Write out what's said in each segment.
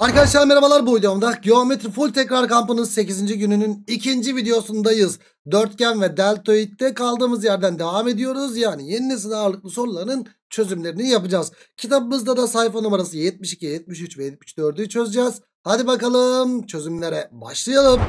Arkadaşlar merhabalar bu videomda geometri full tekrar kampının 8. gününün 2. videosundayız. Dörtgen ve deltoid'de kaldığımız yerden devam ediyoruz. Yani yeni nesil ağırlıklı soruların çözümlerini yapacağız. Kitabımızda da sayfa numarası 72, 73 ve 74'ü çözeceğiz. Hadi bakalım çözümlere başlayalım.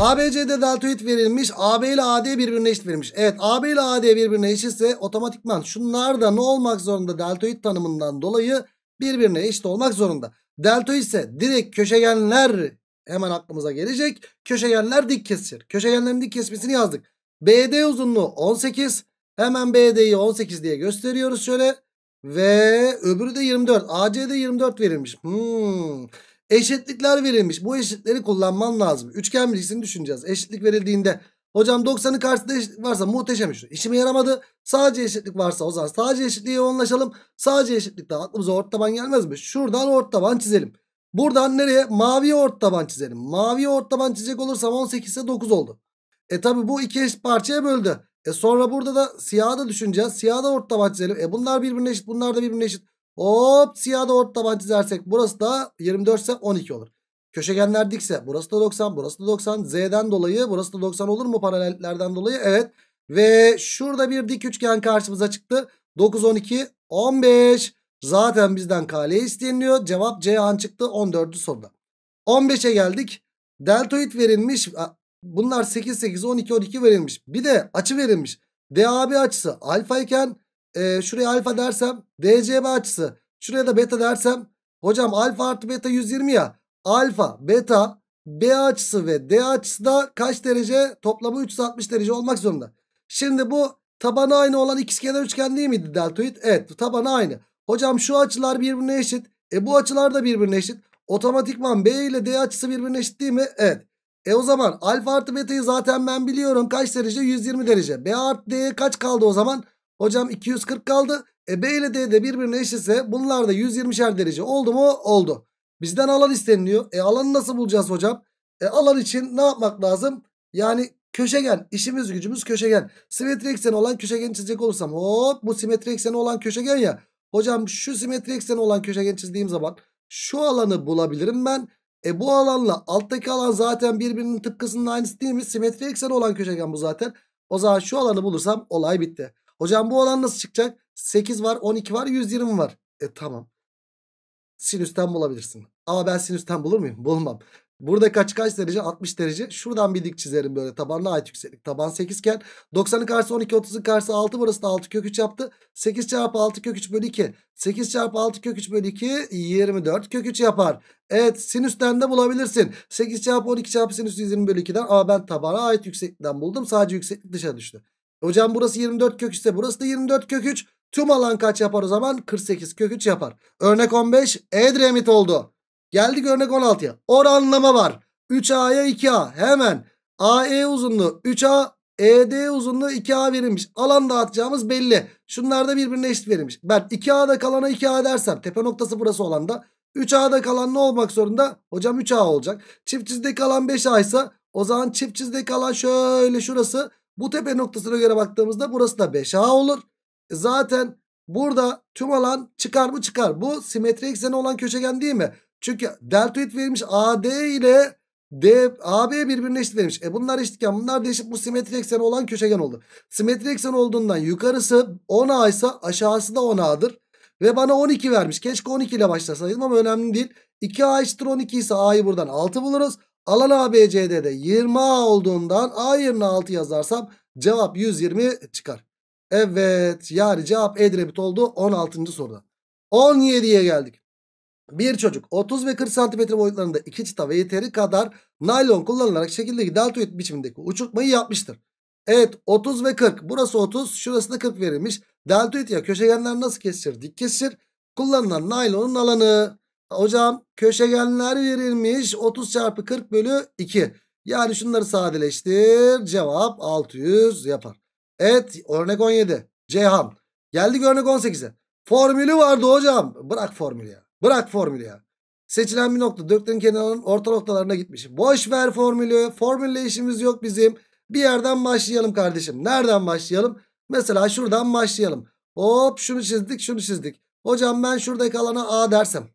ABC'de deltoid verilmiş. AB ile AD birbirine eşit verilmiş. Evet AB ile AD birbirine eşitse otomatikman şunlar da ne olmak zorunda deltoid tanımından dolayı birbirine eşit olmak zorunda. Delta ise direkt köşegenler hemen aklımıza gelecek. Köşegenler dik kesir. Köşegenlerin dik kesmesini yazdık. BD uzunluğu 18. Hemen BD'yi 18 diye gösteriyoruz şöyle. Ve öbürü de 24. AC'de 24 verilmiş. Hmm. Eşitlikler verilmiş. Bu eşitleri kullanman lazım. Üçgen bilgisini düşüneceğiz. Eşitlik verildiğinde Hocam 90'ın karşısında eşitlik varsa muhteşem işte, İşime yaramadı. Sadece eşitlik varsa o zaman sadece eşitliğe yoğunlaşalım. Sadece eşitlikte aklımıza ort taban gelmez mi? Şuradan ort taban çizelim. Buradan nereye? Mavi ort taban çizelim. Mavi ort taban çizecek olursam 18 ise 9 oldu. E tabi bu iki eşit parçaya böldü. E sonra burada da siyahı da düşüneceğiz. Siyahı da ort taban çizelim. E bunlar birbirine eşit. Bunlar da birbirine eşit. Hop siyahı da ort taban çizersek burası da 24 ise 12 olur. Köşegenler dikse burası da 90 burası da 90. Z'den dolayı burası da 90 olur mu paralellerden dolayı? Evet. Ve şurada bir dik üçgen karşımıza çıktı. 9, 12, 15. Zaten bizden kale isteniliyor. Cevap C an çıktı 14. soruda. 15'e geldik. Deltoid verilmiş. Bunlar 8, 8, 12, 12 verilmiş. Bir de açı verilmiş. DAB açısı alfa iken e, şuraya alfa dersem DCB açısı şuraya da beta dersem hocam alfa artı beta 120 ya alfa, beta, B açısı ve D açısı da kaç derece? Toplamı 360 derece olmak zorunda. Şimdi bu tabanı aynı olan ikizkenar üçgen değil miydi deltoid? Evet tabanı aynı. Hocam şu açılar birbirine eşit. E bu açılar da birbirine eşit. Otomatikman B ile D açısı birbirine eşit değil mi? Evet. E o zaman alfa artı beta'yı zaten ben biliyorum. Kaç derece? 120 derece. B artı D'ye kaç kaldı o zaman? Hocam 240 kaldı. E B ile D de birbirine eşitse bunlar da 120'şer derece oldu mu? Oldu. Bizden alan isteniliyor. E alanı nasıl bulacağız hocam? E alan için ne yapmak lazım? Yani köşegen. işimiz gücümüz köşegen. Simetri ekseni olan köşegeni çizecek olursam. Hop bu simetri ekseni olan köşegen ya. Hocam şu simetri ekseni olan köşegen çizdiğim zaman şu alanı bulabilirim ben. E bu alanla alttaki alan zaten birbirinin tıpkısının aynısı değil mi? Simetri ekseni olan köşegen bu zaten. O zaman şu alanı bulursam olay bitti. Hocam bu alan nasıl çıkacak? 8 var, 12 var, 120 var. E tamam sinüsten bulabilirsin. Ama ben sinüsten bulur muyum? Bulmam. Burada kaç kaç derece? 60 derece. Şuradan bir dik çizerim böyle tabanına ait yükseklik. Taban 8 iken 90'ın karşısı 12, 30'ın karşısı 6. Burası da 6 kök 3 yaptı. 8 çarpı 6 kök 3 bölü 2. 8 çarpı 6 kök 3 bölü 2 24 kök 3 yapar. Evet sinüsten de bulabilirsin. 8 çarpı 12 çarpı sinüs 120 bölü 2'den ama ben tabana ait yükseklikten buldum. Sadece yükseklik dışa düştü. Hocam burası 24 kök 3 ise burası da 24 kök 3. Tüm alan kaç yapar o zaman? 48 kök 3 yapar. Örnek 15 Edremit oldu. Geldik örnek 16'ya. Oranlama var. 3A'ya 2A hemen. AE uzunluğu 3A ED uzunluğu 2A verilmiş. Alan dağıtacağımız belli. Şunlar da birbirine eşit verilmiş. Ben 2A'da kalana 2A dersem tepe noktası burası olan da 3A'da kalan ne olmak zorunda? Hocam 3A olacak. Çift çizde kalan 5A ise o zaman çift çizde kalan şöyle şurası. Bu tepe noktasına göre baktığımızda burası da 5A olur. E, zaten burada tüm alan çıkar mı çıkar. Bu simetri ekseni olan köşegen değil mi? Çünkü deltoid verilmiş AD ile D, AB birbirine eşit verilmiş. E bunlar eşitken bunlar eşit bu simetri ekseni olan köşegen oldu. Simetri eksen olduğundan yukarısı 10A ise aşağısı da 10A'dır. Ve bana 12 vermiş. Keşke 12 ile başlasaydım ama önemli değil. 2A eşittir 12 ise A'yı buradan 6 buluruz. Alan ABCD'de 20A olduğundan A yerine 6 yazarsam cevap 120 çıkar. Evet yani cevap Edremit oldu 16. soruda. 17'ye geldik. Bir çocuk 30 ve 40 cm boyutlarında iki çıta ve yeteri kadar naylon kullanılarak şekildeki deltoid biçimindeki uçurtmayı yapmıştır. Evet 30 ve 40 burası 30 şurası da 40 verilmiş. Deltoid ya köşegenler nasıl kesir? Dik kesir. Kullanılan naylonun alanı. Hocam köşegenler verilmiş 30 çarpı 40 bölü 2. Yani şunları sadeleştir cevap 600 yapar. Evet örnek 17. Ceyhan. Geldik örnek 18'e. Formülü vardı hocam. Bırak formülü ya. Bırak formülü ya. Seçilen bir nokta döktüğün kenarının orta noktalarına gitmiş. Boş ver formülü. Formülle işimiz yok bizim. Bir yerden başlayalım kardeşim. Nereden başlayalım? Mesela şuradan başlayalım. Hop şunu çizdik şunu çizdik. Hocam ben şuradaki alana A dersem.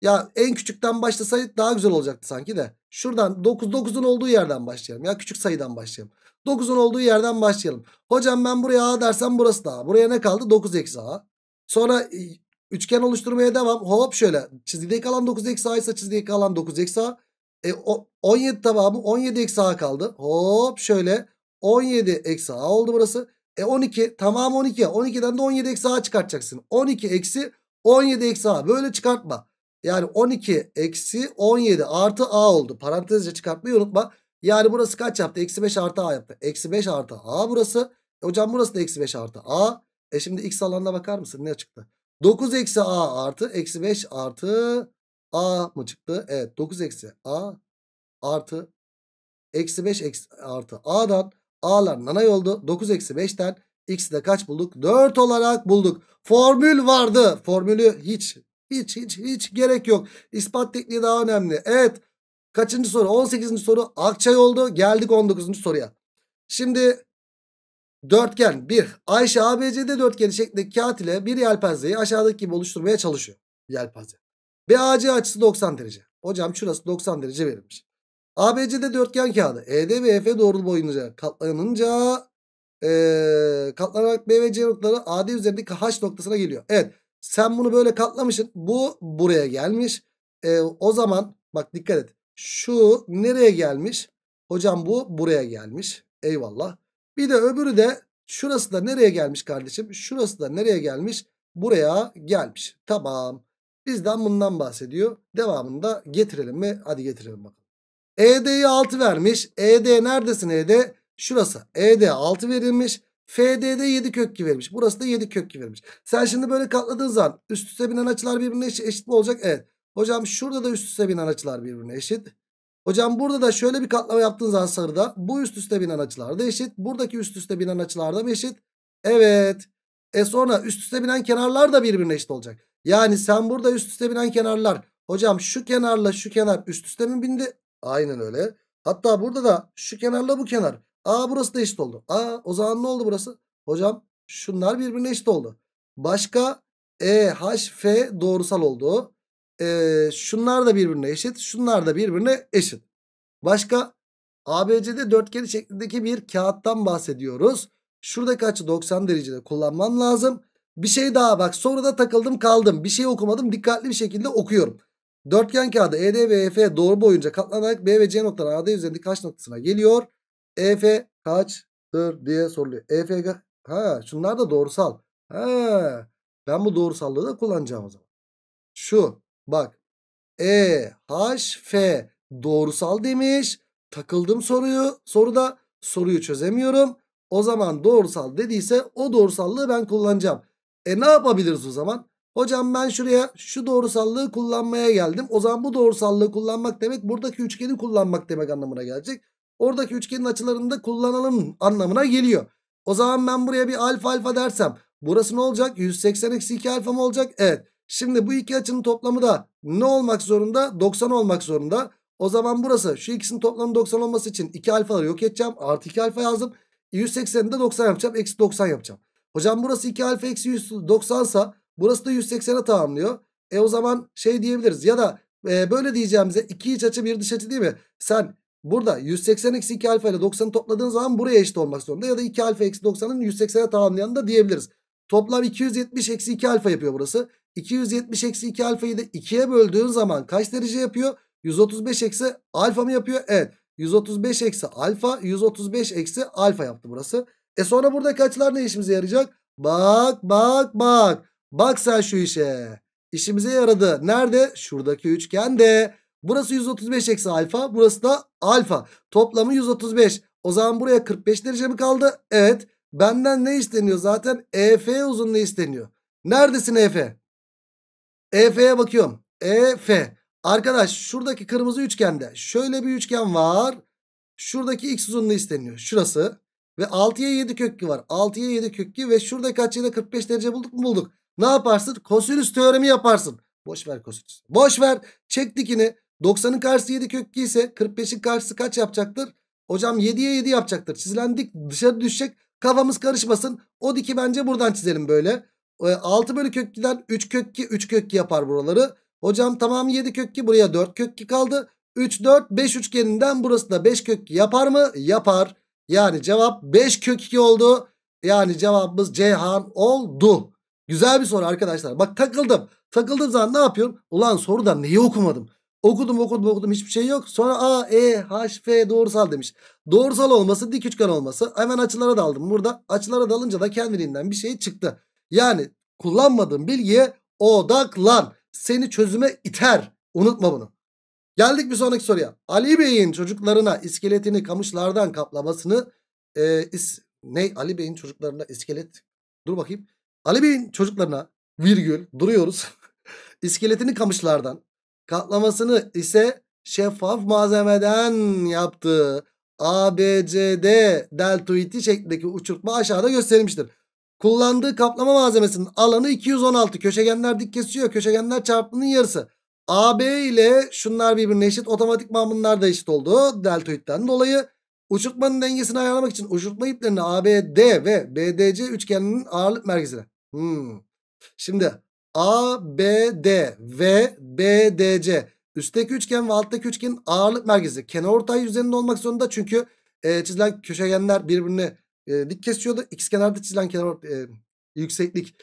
Ya en küçükten başlasaydık daha güzel olacaktı sanki de. Şuradan 9, 9'un olduğu yerden başlayalım. Ya küçük sayıdan başlayalım. 9'un olduğu yerden başlayalım. Hocam ben buraya A dersem burası da A. Buraya ne kaldı? 9 eksi A. Sonra e, üçgen oluşturmaya devam. Hop şöyle. Çizgide kalan 9 eksi A ise çizgide kalan 9 eksi A. E, o, 17 tamamı 17 eksi A kaldı. Hop şöyle. 17 eksi A oldu burası. E 12 tamam 12 12'den de 17 eksi A çıkartacaksın. 12 eksi 17 eksi A. Böyle çıkartma. Yani 12 eksi 17 artı A oldu. Parantezce çıkartmayı unutma. Yani burası kaç yaptı? Eksi 5 artı A yaptı. Eksi 5 artı A burası. E hocam burası da eksi 5 artı A. E şimdi x alanına bakar mısın? Ne çıktı? 9 eksi A artı eksi 5 artı A mı çıktı? Evet 9 eksi A artı eksi 5 eksi artı A'dan A'lar nanay oldu. 9 eksi 5'ten X'i de kaç bulduk? 4 olarak bulduk. Formül vardı. Formülü hiç hiç hiç hiç gerek yok. İspat tekniği daha önemli. Evet. Kaçıncı soru? 18. soru Akçay oldu. Geldik 19. soruya. Şimdi dörtgen 1. Ayşe ABCD dörtgeni şeklindeki kağıt ile bir yelpazeyi aşağıdaki gibi oluşturmaya çalışıyor. Yelpaze. BAC açısı 90 derece. Hocam şurası 90 derece verilmiş. ABCD dörtgen kağıdı. ED ve EF doğrulu boyunca katlanınca ee, katlanarak B ve C noktaları AD üzerindeki H noktasına geliyor. Evet. Sen bunu böyle katlamışsın. Bu buraya gelmiş. E, o zaman bak dikkat et. Şu nereye gelmiş? Hocam bu buraya gelmiş. Eyvallah. Bir de öbürü de şurası da nereye gelmiş kardeşim? Şurası da nereye gelmiş? Buraya gelmiş. Tamam. Bizden bundan bahsediyor. Devamında getirelim mi? Hadi getirelim bakalım. ED'ye 6 vermiş. ED neredesin ED? Şurası. ED 6 verilmiş. FD'de 7 kök 2 vermiş, Burası da 7 kök 2 verilmiş. Sen şimdi böyle katladığın zaman üst üste binen açılar birbirine eşit mi olacak? Evet. Hocam şurada da üst üste binen açılar birbirine eşit. Hocam burada da şöyle bir katlama yaptığın zaman sarıda bu üst üste binen açılar da eşit. Buradaki üst üste binen açılar da eşit? Evet. E sonra üst üste binen kenarlar da birbirine eşit olacak. Yani sen burada üst üste binen kenarlar. Hocam şu kenarla şu kenar üst üste mi bindi? Aynen öyle. Hatta burada da şu kenarla bu kenar Aa burası da eşit oldu. Aa o zaman ne oldu burası? Hocam şunlar birbirine eşit oldu. Başka E, H, F doğrusal oldu. E, şunlar da birbirine eşit. Şunlar da birbirine eşit. Başka ABC'de dörtgeni şeklindeki bir kağıttan bahsediyoruz. Şuradaki açı 90 derecede kullanmam lazım. Bir şey daha bak sonra da takıldım kaldım. Bir şey okumadım dikkatli bir şekilde okuyorum. Dörtgen kağıdı ED ve EF doğru boyunca katlanarak B ve C noktaları AD üzerindeki kaç noktasına geliyor? EF kaçtır diye soruluyor. EF ha şunlar da doğrusal. Ha ben bu doğrusallığı da kullanacağım o zaman. Şu bak E H F doğrusal demiş. Takıldım soruyu. Soruda soruyu çözemiyorum. O zaman doğrusal dediyse o doğrusallığı ben kullanacağım. E ne yapabiliriz o zaman? Hocam ben şuraya şu doğrusallığı kullanmaya geldim. O zaman bu doğrusallığı kullanmak demek buradaki üçgeni kullanmak demek anlamına gelecek oradaki üçgenin açılarını da kullanalım anlamına geliyor. O zaman ben buraya bir alfa alfa dersem burası ne olacak? 180 eksi 2 alfa mı olacak? Evet. Şimdi bu iki açının toplamı da ne olmak zorunda? 90 olmak zorunda. O zaman burası şu ikisinin toplamı 90 olması için 2 alfaları yok edeceğim. Artı 2 alfa yazdım. 180'i de 90 yapacağım. Eksi 90 yapacağım. Hocam burası 2 alfa eksi 190 sa burası da 180'e tamamlıyor. E o zaman şey diyebiliriz ya da e, böyle diyeceğimize iki iç açı bir dış açı değil mi? Sen Burada 180 eksi 2 alfa ile 90'ı topladığın zaman buraya eşit olmak zorunda. Ya da 2 alfa eksi 90'ın 180'e tamamlayanı da diyebiliriz. Toplam 270 eksi 2 alfa yapıyor burası. 270 eksi 2 alfayı da 2'ye böldüğün zaman kaç derece yapıyor? 135 eksi alfa mı yapıyor? Evet. 135 eksi alfa 135 eksi alfa yaptı burası. E sonra burada kaçlar ne işimize yarayacak? Bak bak bak. Bak sen şu işe. İşimize yaradı. Nerede? Şuradaki üçgende. Burası 135 eksi alfa. Burası da alfa. Toplamı 135. O zaman buraya 45 derece mi kaldı? Evet. Benden ne isteniyor zaten? EF uzunluğu isteniyor. Neredesin EF? EF'ye bakıyorum. EF. Arkadaş şuradaki kırmızı üçgende şöyle bir üçgen var. Şuradaki x uzunluğu isteniyor. Şurası. Ve 6'ya 7 kökü var. 6'ya 7 kökü ve şurada kaç açıyla 45 derece bulduk mu bulduk. Ne yaparsın? Kosinüs teoremi yaparsın. Boş ver kosinüs. Boş ver. Çek dikini. 90'ın karşısı 7 kökü ise 45'in karşısı kaç yapacaktır? Hocam 7'ye 7 yapacaktır. Çizilen dışarı düşecek. Kafamız karışmasın. O diki bence buradan çizelim böyle. 6 ee, bölü kök 2'den 3 kök 2 3 kök 2 yapar buraları. Hocam tamam 7 kök 2 buraya 4 kök 2 kaldı. 3 4 5 üçgeninden burası da 5 kök 2 yapar mı? Yapar. Yani cevap 5 kök 2 oldu. Yani cevabımız Ceyhan oldu. Güzel bir soru arkadaşlar. Bak takıldım. Takıldığım zaman ne yapıyorum? Ulan soruda neyi okumadım? Okudum okudum okudum hiçbir şey yok. Sonra A, E, H, F doğrusal demiş. Doğrusal olması dik üçgen olması. Hemen açılara daldım. Burada açılara dalınca da kendiliğinden bir şey çıktı. Yani kullanmadığın bilgiye odaklan. Seni çözüme iter. Unutma bunu. Geldik bir sonraki soruya. Ali Bey'in çocuklarına iskeletini kamışlardan kaplamasını e, is, ne Ali Bey'in çocuklarına iskelet dur bakayım. Ali Bey'in çocuklarına virgül duruyoruz. İskeletini kamışlardan Katlamasını ise şeffaf malzemeden yaptığı ABCD deltoidi şeklindeki uçurtma aşağıda gösterilmiştir. Kullandığı kaplama malzemesinin alanı 216. Köşegenler dik kesiyor. Köşegenler çarpımının yarısı. AB ile şunlar birbirine eşit. Otomatikman bunlar da eşit oldu. Deltoidden dolayı. Uçurtmanın dengesini ayarlamak için uçurtma iplerini ABD ve BDC üçgeninin ağırlık merkezine. Hmm. Şimdi A, B, D ve B, D, C. Üstteki üçgen ve alttaki üçgenin ağırlık merkezi kenarortay üzerinde olmak zorunda. Çünkü e, çizilen köşegenler birbirini e, dik kesiyordu. X kenarda çizilen kenar e, yükseklik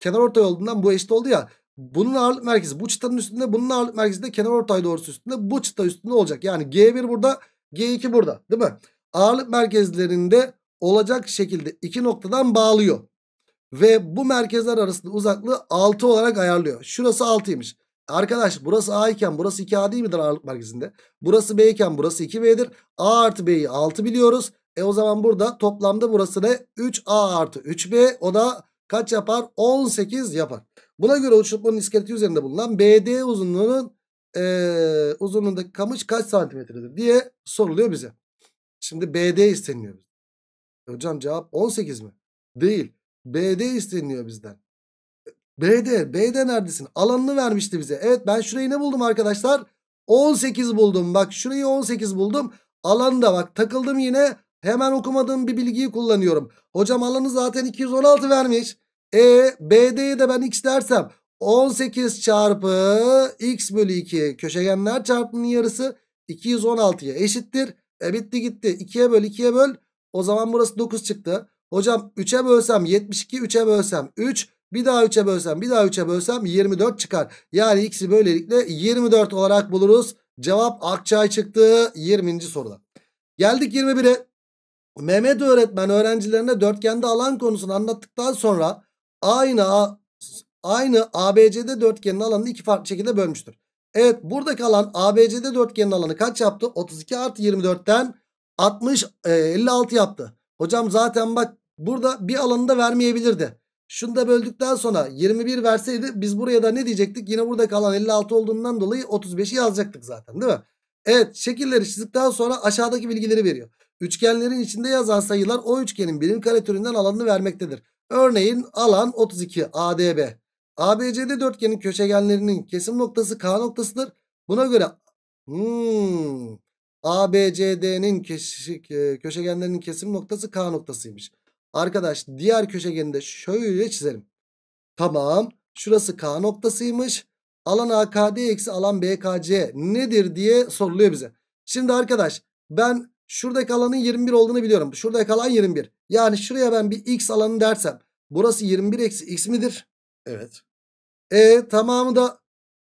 kenarortay olduğundan bu eşit oldu ya. Bunun ağırlık merkezi bu çıtanın üstünde, bunun ağırlık merkezi de kenarortay doğrusu üstünde, bu çıta üstünde olacak. Yani G1 burada, G2 burada, değil mi? Ağırlık merkezlerinde olacak şekilde iki noktadan bağlıyor. Ve bu merkezler arasında uzaklığı 6 olarak ayarlıyor. Şurası 6'ymış. Arkadaş burası A iken burası 2A değil midir ağırlık merkezinde? Burası B iken burası 2B'dir. A artı B'yi 6 biliyoruz. E o zaman burada toplamda burası ne? 3A artı 3B o da kaç yapar? 18 yapar. Buna göre uçurtmanın iskeleti üzerinde bulunan BD uzunluğunun e, uzunluğundaki kamış kaç santimetredir diye soruluyor bize. Şimdi BD isteniyor. Hocam cevap 18 mi? Değil. BD isteniyor bizden. E, BD, BD neredesin? Alanını vermişti bize. Evet ben şurayı ne buldum arkadaşlar? 18 buldum. Bak şurayı 18 buldum. Alanda bak takıldım yine. Hemen okumadığım bir bilgiyi kullanıyorum. Hocam alanı zaten 216 vermiş. E BD'ye de ben x dersem 18 çarpı x bölü 2 köşegenler çarpımının yarısı 216'ya eşittir. E bitti gitti. 2'ye böl 2'ye böl. O zaman burası 9 çıktı. Hocam 3'e bölsem 72 3'e bölsem 3 bir daha 3'e bölsem bir daha 3'e bölsem 24 çıkar. Yani x'i böylelikle 24 olarak buluruz. Cevap Akçay çıktı 20. soruda. Geldik 21'e. Mehmet öğretmen öğrencilerine dörtgende alan konusunu anlattıktan sonra aynı aynı ABCD dörtgenin alanını iki farklı şekilde bölmüştür. Evet buradaki alan ABCD dörtgenin alanı kaç yaptı? 32 artı 24'ten 60 e, 56 yaptı. Hocam zaten bak Burada bir alanını vermeyebilirdi. Şunu da böldükten sonra 21 verseydi biz buraya da ne diyecektik? Yine burada kalan 56 olduğundan dolayı 35'i yazacaktık zaten değil mi? Evet şekilleri çizdikten sonra aşağıdaki bilgileri veriyor. Üçgenlerin içinde yazan sayılar o üçgenin birim kare türünden alanını vermektedir. Örneğin alan 32 ADB. ABCD dörtgenin köşegenlerinin kesim noktası K noktasıdır. Buna göre hmm, ABCD'nin köşegenlerinin kesim noktası K noktasıymış. Arkadaş diğer köşegeni de şöyle çizelim. Tamam. Şurası K noktasıymış. Alan AKD eksi alan BKC nedir diye soruluyor bize. Şimdi arkadaş ben şuradaki alanın 21 olduğunu biliyorum. Şuradaki alan 21. Yani şuraya ben bir x alanı dersem burası 21 eksi x midir? Evet. E tamamı da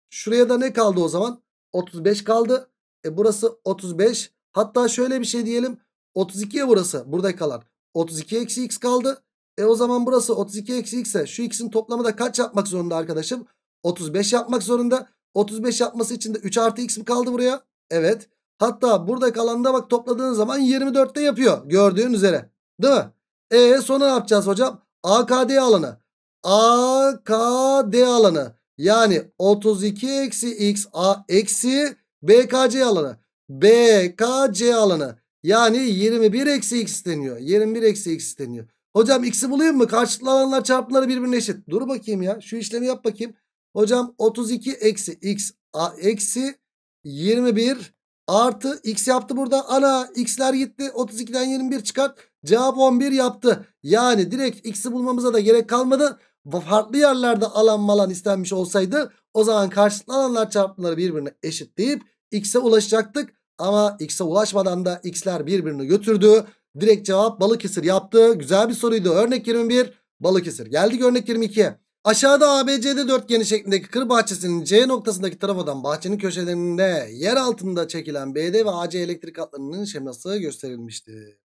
şuraya da ne kaldı o zaman? 35 kaldı. E burası 35. Hatta şöyle bir şey diyelim. 32'ye burası buradaki alan. 32 eksi x kaldı. E o zaman burası 32 eksi x'e şu x'in toplamı da kaç yapmak zorunda arkadaşım? 35 yapmak zorunda. 35 yapması için de 3 artı x mi kaldı buraya? Evet. Hatta burada kalanda bak topladığın zaman 24'te yapıyor. Gördüğün üzere. Değil mi? E sonra ne yapacağız hocam? AKD alanı. AKD alanı. Yani 32 eksi x a eksi BKC alanı. BKC alanı. Yani 21 eksi x deniyor, 21 eksi x deniyor. Hocam x'i bulayım mı? Karşılıklı alanlar çarpımları birbirine eşit. Dur bakayım ya. Şu işlemi yap bakayım. Hocam 32 eksi x a, eksi 21 artı x yaptı burada. Ana x'ler gitti. 32'den 21 çıkart. Cevap 11 yaptı. Yani direkt x'i bulmamıza da gerek kalmadı. Farklı yerlerde alan malan istenmiş olsaydı o zaman karşılıklı alanlar çarpımları birbirine eşit deyip x'e ulaşacaktık. Ama x'e ulaşmadan da x'ler birbirini götürdü. Direkt cevap Balıkesir yaptı. Güzel bir soruydu. Örnek 21 Balıkesir. Geldik örnek 22. Aşağıda ABCD dörtgeni şeklindeki kır bahçesinin C noktasındaki tarafadan bahçenin köşelerinde yer altında çekilen BD ve AC elektrik hatlarının şeması gösterilmişti.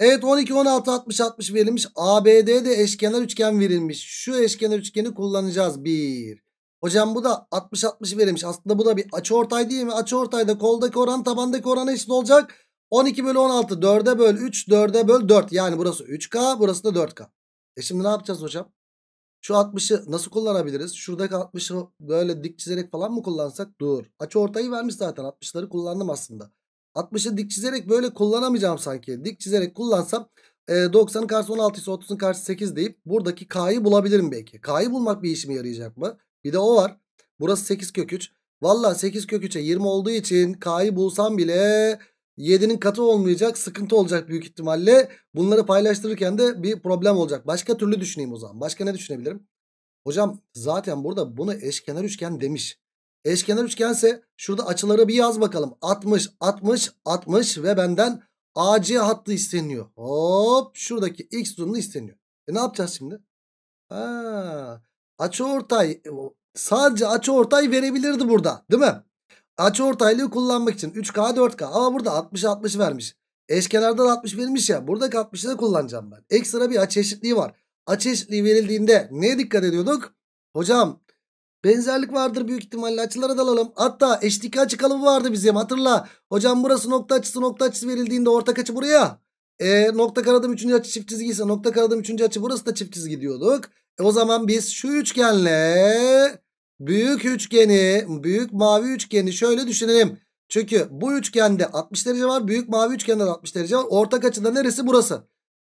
Evet 12, 16, 60, 60 verilmiş. ABD'de eşkenar üçgen verilmiş. Şu eşkenar üçgeni kullanacağız. 1. Hocam bu da 60-60 verilmiş. Aslında bu da bir açı ortay değil mi? Açı ortayda koldaki oran tabandaki orana eşit olacak. 12 bölü 16 4'e böl 3 4'e böl 4. Yani burası 3K burası da 4K. E şimdi ne yapacağız hocam? Şu 60'ı nasıl kullanabiliriz? Şuradaki 60'ı böyle dik çizerek falan mı kullansak? Dur. Açı ortayı vermiş zaten. 60'ları kullandım aslında. 60'ı dik çizerek böyle kullanamayacağım sanki. Dik çizerek kullansam 90'ın e, karşısı 16 ise 30'un karşısı 8 deyip buradaki K'yı bulabilirim belki. K'yı bulmak bir işime yarayacak mı? Bir de o var. Burası 8 kök 3. Valla 8 kök 3'e 20 olduğu için K'yı bulsam bile 7'nin katı olmayacak. Sıkıntı olacak büyük ihtimalle. Bunları paylaştırırken de bir problem olacak. Başka türlü düşüneyim o zaman. Başka ne düşünebilirim? Hocam zaten burada bunu eşkenar üçgen demiş. Eşkenar üçgense şurada açıları bir yaz bakalım. 60, 60, 60 ve benden AC hattı isteniyor. Hop şuradaki X uzunluğu isteniyor. E ne yapacağız şimdi? Ha, açıortay e, sadece açıortay verebilirdi burada değil mi? Açıortaylığı kullanmak için 3K 4K ama burada 60 60 vermiş. Eşkenardan 60 verilmiş ya Burada 60'ı da kullanacağım ben. Ekstra bir açı eşitliği var. Açı eşitliği verildiğinde neye dikkat ediyorduk? Hocam Benzerlik vardır büyük ihtimalle açılara dalalım. Hatta eşlik açı kalıbı vardı bizim hatırla. Hocam burası nokta açısı nokta açısı verildiğinde ortak açı buraya. E, nokta karadım 3. açı çift çizgi ise nokta karadım 3. açı burası da çift çizgi diyorduk. E o zaman biz şu üçgenle büyük üçgeni, büyük mavi üçgeni şöyle düşünelim. Çünkü bu üçgende 60 derece var. Büyük mavi üçgende 60 derece var. Ortak açıda neresi burası?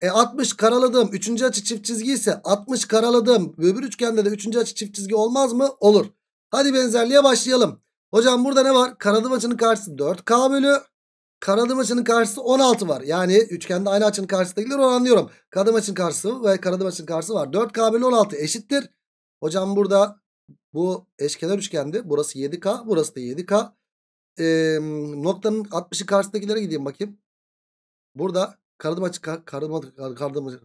E 60 karaladığım 3. açı çift çizgi ise 60 karaladığım öbür üçgende de 3. açı çift çizgi olmaz mı? Olur. Hadi benzerliğe başlayalım. Hocam burada ne var? Karadığım açının karşısı 4K bölü Kanadım açının karşısı 16 var. Yani üçgende aynı açının karşısındakileri oranlıyorum. Kanadım açının karşısı ve kanadım açının karşısı var. 4K bölü 16 eşittir. Hocam burada bu eşkenar üçgende burası 7K burası da 7K. Ee, noktanın 60'ı karşısındakilere gideyim bakayım. Burada kanadım açı kar, kanadım kanadım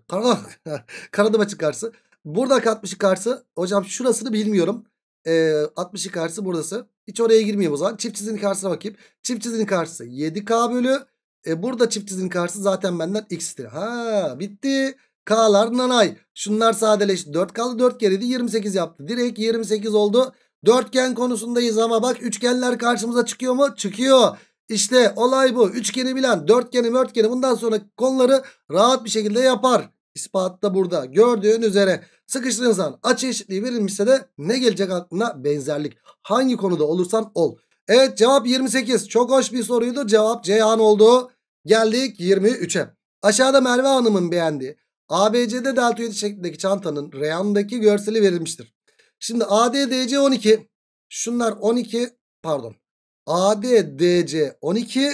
kanadım açı karşısı. Burada 60'ı karşısı. Hocam şurasını bilmiyorum e, 62 karşısı burası. Hiç oraya girmeyeyim o zaman. Çift çizginin karşısına bakayım. Çift çizginin karşısı 7K bölü. E, burada çift çizginin karşısı zaten benden x'tir. Ha bitti. K'lar nanay. Şunlar sadeleşti. 4 kaldı 4 geriydi 28 yaptı. Direkt 28 oldu. Dörtgen konusundayız ama bak üçgenler karşımıza çıkıyor mu? Çıkıyor. İşte olay bu. Üçgeni bilen dörtgeni mörtgeni bundan sonra konuları rahat bir şekilde yapar. İspat burada. Gördüğün üzere sıkıştığın zaman açı eşitliği verilmişse de ne gelecek aklına? Benzerlik. Hangi konuda olursan ol. Evet cevap 28. Çok hoş bir soruydu. Cevap Ceyhan oldu. Geldik 23'e. Aşağıda Merve Hanım'ın beğendiği ABC'de deltoid şeklindeki çantanın reyandaki görseli verilmiştir. Şimdi ADDC 12. Şunlar 12 pardon. ADDC 12.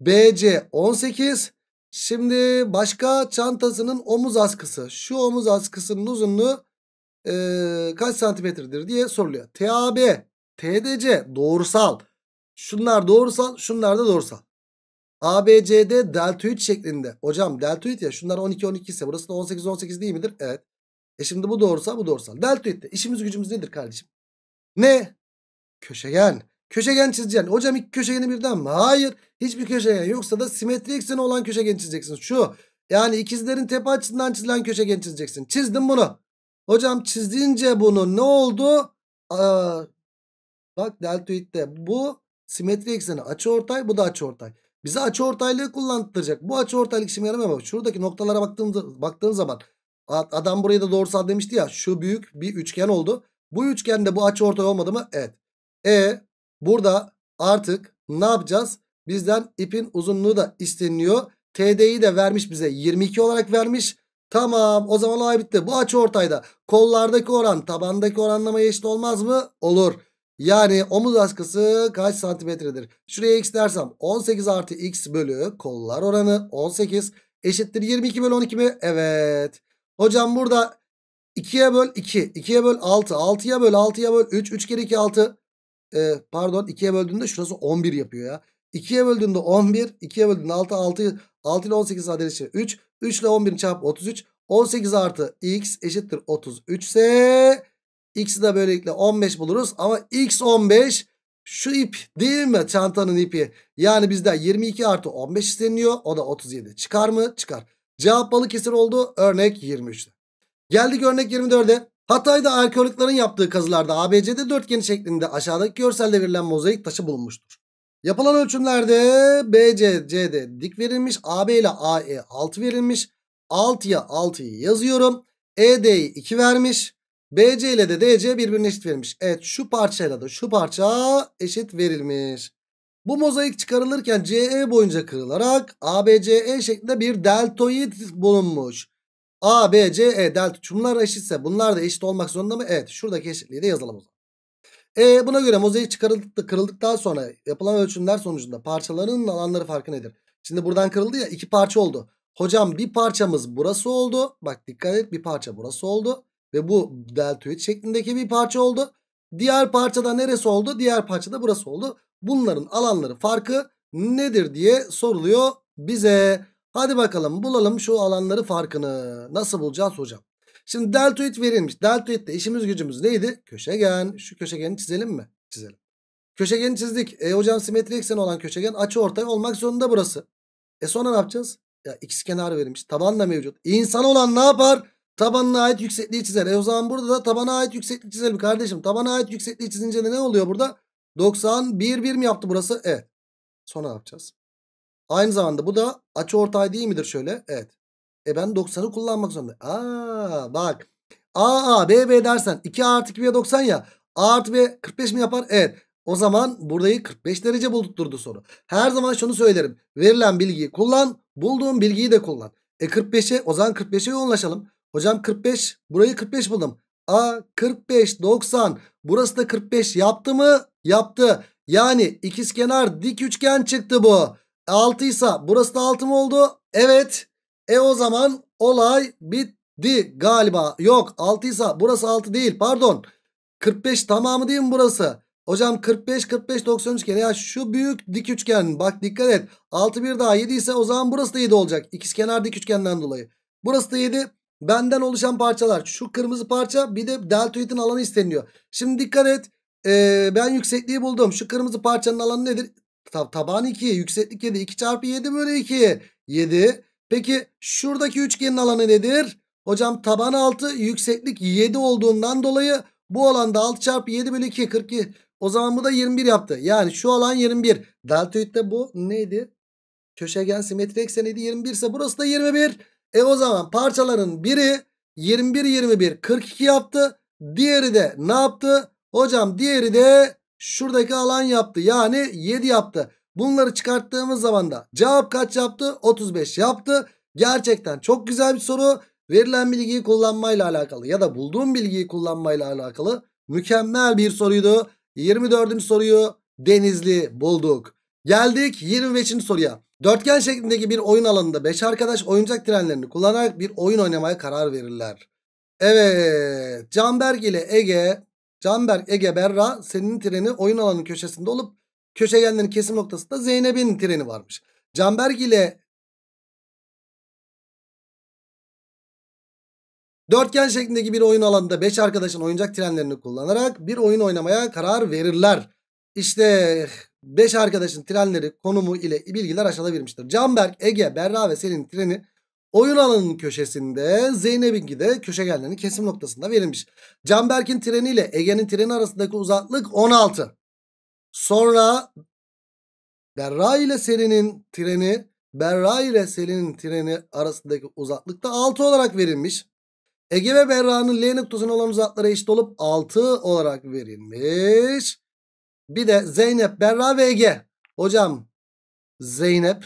BC 18. Şimdi başka çantasının omuz askısı. Şu omuz askısının uzunluğu e, kaç santimetredir diye soruluyor. TAB, TDC doğrusal. Şunlar doğrusal, şunlar da doğrusal. ABCD deltoid şeklinde. Hocam deltoid ya şunlar 12-12 ise burası da 18-18 değil midir? Evet. E şimdi bu doğrusal bu doğrusal. Deltoid'de işimiz gücümüz nedir kardeşim? Ne? Köşegen. Köşegen çizeceksin. Hocam iki köşegeni birden mi? Hayır. Hiçbir köşegen yoksa da simetri ekseni olan köşegen çizeceksin. Şu yani ikizlerin tepe açısından çizilen köşegen çizeceksin. Çizdim bunu. Hocam çizince bunu ne oldu? Aa, bak deltoid'de bu simetri ekseni açı ortay bu da açı ortay. Bize açı ortaylığı kullandıracak. Bu açı ortaylık işime yaramıyor. Bak şuradaki noktalara baktığımız, baktığın zaman adam burayı da doğrusal demişti ya. Şu büyük bir üçgen oldu. Bu üçgende bu açı ortay olmadı mı? Evet. E Burada artık ne yapacağız? Bizden ipin uzunluğu da isteniliyor. TD'yi de vermiş bize 22 olarak vermiş. Tamam o zaman olay bitti. Bu açı ortayda kollardaki oran tabandaki oranlamaya eşit olmaz mı? Olur. Yani omuz askısı kaç santimetredir? Şuraya x dersem 18 artı x bölü kollar oranı 18 eşittir 22 bölü 12 mi? Evet. Hocam burada 2'ye böl 2, 2'ye böl 6, 6'ya böl 6'ya böl 3, 3 kere 2 6 e, pardon 2'ye böldüğünde şurası 11 yapıyor ya. 2'ye böldüğünde 11. 2'ye böldüğünde 6. 6, 6 ile 18 adresi 3. 3 ile 11 çarpı 33. 18 artı x eşittir 33 ise x'i de böylelikle 15 buluruz. Ama x 15 şu ip değil mi çantanın ipi? Yani bizden 22 artı 15 isteniyor. O da 37 çıkar mı? Çıkar. Cevap balık kesir oldu. Örnek 23'te. Geldik örnek 24'e. Hatay'da arkeologların yaptığı kazılarda ABC'de dörtgeni şeklinde aşağıdaki görselde verilen mozaik taşı bulunmuştur. Yapılan ölçümlerde BC, CD dik verilmiş. AB ile AE 6 verilmiş. 6'ya 6'yı yazıyorum. ED'yi 2 vermiş. BC ile de DC birbirine eşit verilmiş. Evet şu parçayla da şu parça eşit verilmiş. Bu mozaik çıkarılırken CE boyunca kırılarak ABCE şeklinde bir deltoid bulunmuş. A, B, C, E delta çumlar eşitse bunlar da eşit olmak zorunda mı? Evet. Şuradaki eşitliği de yazalım o zaman. E, buna göre mozaik çıkarıldı, kırıldıktan sonra yapılan ölçümler sonucunda parçaların alanları farkı nedir? Şimdi buradan kırıldı ya iki parça oldu. Hocam bir parçamız burası oldu. Bak dikkat et bir parça burası oldu. Ve bu deltoid şeklindeki bir parça oldu. Diğer parçada neresi oldu? Diğer parçada burası oldu. Bunların alanları farkı nedir diye soruluyor bize. Hadi bakalım bulalım şu alanları farkını. Nasıl bulacağız hocam? Şimdi deltoid verilmiş. Deltoid'de işimiz gücümüz neydi? Köşegen. Şu köşegeni çizelim mi? Çizelim. Köşegeni çizdik. E hocam simetri ekseni olan köşegen açı ortay olmak zorunda burası. E sonra ne yapacağız? Ya x kenar verilmiş. Taban da mevcut. İnsan olan ne yapar? Tabanına ait yüksekliği çizer. E o zaman burada da tabana ait yükseklik çizelim kardeşim. Tabana ait yüksekliği çizince de ne oluyor burada? 91 bir mi yaptı burası. E. Sonra ne yapacağız? Aynı zamanda bu da açı ortay değil midir şöyle? Evet. E ben 90'ı kullanmak zorunda. Aa bak. A A B B dersen 2 artı 2 B 90 ya. A artı B 45 mi yapar? Evet. O zaman burayı 45 derece buldurdu soru. Her zaman şunu söylerim. Verilen bilgiyi kullan. Bulduğun bilgiyi de kullan. E 45'e o zaman 45'e yoğunlaşalım. Hocam 45 burayı 45 buldum. A 45 90 burası da 45 yaptı mı? Yaptı. Yani ikizkenar dik üçgen çıktı bu. 6 ise burası da 6 mı oldu? Evet. E o zaman olay bitti galiba. Yok 6 ise burası 6 değil pardon. 45 tamamı değil mi burası? Hocam 45 45 90 üçgen ya şu büyük dik üçgen bak dikkat et. 6 bir daha 7 ise o zaman burası da 7 olacak. İkizkenar dik üçgenden dolayı. Burası da 7 benden oluşan parçalar. Şu kırmızı parça bir de deltoidin alanı isteniyor. Şimdi dikkat et. Ee, ben yüksekliği buldum. Şu kırmızı parçanın alanı nedir? Tab taban 2. Yükseklik 7. 2 çarpı 7 bölü 2. 7. Peki şuradaki üçgenin alanı nedir? Hocam taban 6 yükseklik 7 olduğundan dolayı bu alanda 6 çarpı 7 bölü 2 42. O zaman bu da 21 yaptı. Yani şu alan 21. Deltoid'de bu neydi? Köşegen simetri ekseniydi 21 ise burası da 21. E o zaman parçaların biri 21 21 42 yaptı. Diğeri de ne yaptı? Hocam diğeri de Şuradaki alan yaptı. Yani 7 yaptı. Bunları çıkarttığımız zaman da cevap kaç yaptı? 35 yaptı. Gerçekten çok güzel bir soru. Verilen bilgiyi kullanmayla alakalı ya da bulduğum bilgiyi kullanmayla alakalı mükemmel bir soruydu. 24. soruyu Denizli bulduk. Geldik 25. soruya. Dörtgen şeklindeki bir oyun alanında 5 arkadaş oyuncak trenlerini kullanarak bir oyun oynamaya karar verirler. Evet Canberk ile Ege Canberk Ege Berra senin treni oyun alanının köşesinde olup köşegenlerin kesim noktasında Zeynep'in treni varmış. Canberk ile Dörtgen şeklindeki bir oyun alanında 5 arkadaşın oyuncak trenlerini kullanarak bir oyun oynamaya karar verirler. İşte 5 arkadaşın trenleri konumu ile bilgiler aşağıda verilmiştir. Canberk, Ege, Berra ve Selin treni Oyun alanının köşesinde Zeynep'inki de geldiğini kesim noktasında verilmiş. Canberk'in treniyle Ege'nin treni arasındaki uzaklık 16. Sonra Berra ile Selin'in treni Berra ile Selin'in treni arasındaki uzaklık da 6 olarak verilmiş. Ege ve Berra'nın L noktasına olan uzaklara eşit olup 6 olarak verilmiş. Bir de Zeynep, Berra ve Ege. Hocam Zeynep,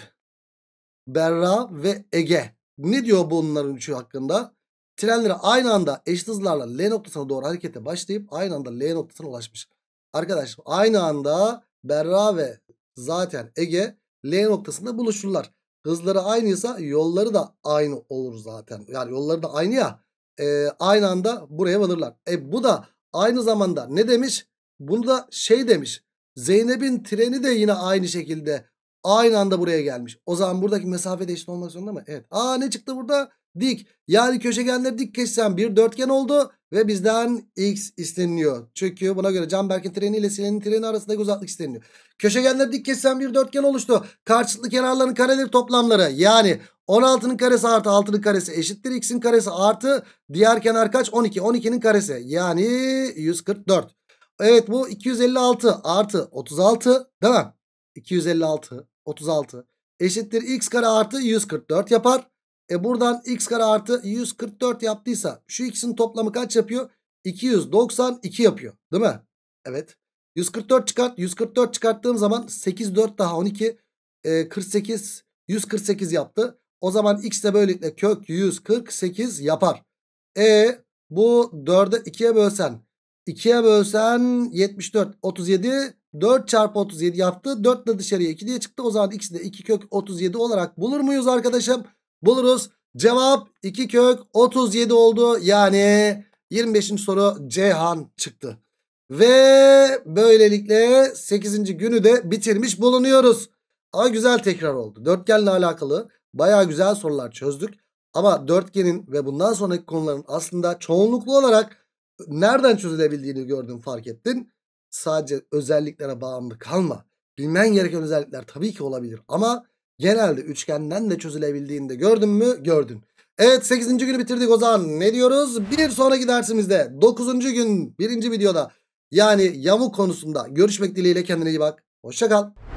Berra ve Ege ne diyor bunların üçü hakkında? Trenleri aynı anda eşit hızlarla L noktasına doğru harekete başlayıp aynı anda L noktasına ulaşmış. Arkadaş, aynı anda Berra ve zaten Ege L noktasında buluşurlar. Hızları aynıysa yolları da aynı olur zaten. Yani yolları da aynı ya. E, aynı anda buraya varırlar. E bu da aynı zamanda ne demiş? Bunu da şey demiş. Zeynep'in treni de yine aynı şekilde Aynı anda buraya gelmiş. O zaman buradaki mesafe de eşit olmak zorunda mı? Evet. Aa ne çıktı burada? Dik. Yani köşegenleri dik kessem bir dörtgen oldu ve bizden x isteniliyor. Çünkü buna göre Canberk'in treni ile Silen'in treni arasındaki uzaklık isteniliyor. Köşegenleri dik kessem bir dörtgen oluştu. Karşılıklı kenarların kareleri toplamları. Yani 16'nın karesi artı 6'nın karesi eşittir x'in karesi artı diğer kenar kaç? 12. 12'nin karesi. Yani 144. Evet bu 256 artı 36 değil mi? 256 36 eşittir x kare artı 144 yapar. E buradan x kare artı 144 yaptıysa şu x'in toplamı kaç yapıyor? 292 yapıyor değil mi? Evet. 144 çıkart. 144 çıkarttığım zaman 8 4 daha 12 e, 48 148 yaptı. O zaman x de böylelikle kök 148 yapar. E bu 4'e 2'ye bölsen 2'ye bölsen 74 37 4 çarpı 37 yaptı. 4 de dışarıya 2 diye çıktı. O zaman ikisi de 2 kök 37 olarak bulur muyuz arkadaşım? Buluruz. Cevap 2 kök 37 oldu. Yani 25. soru Ceyhan çıktı. Ve böylelikle 8. günü de bitirmiş bulunuyoruz. Ama güzel tekrar oldu. Dörtgenle alakalı baya güzel sorular çözdük. Ama dörtgenin ve bundan sonraki konuların aslında çoğunluklu olarak nereden çözülebildiğini gördün fark ettin sadece özelliklere bağımlı kalma. Bilmen gereken özellikler tabii ki olabilir ama genelde üçgenden de çözülebildiğini de gördün mü? Gördün. Evet 8. günü bitirdik o zaman ne diyoruz? Bir sonraki dersimizde 9. gün 1. videoda yani yamuk konusunda görüşmek dileğiyle kendine iyi bak. Hoşçakal.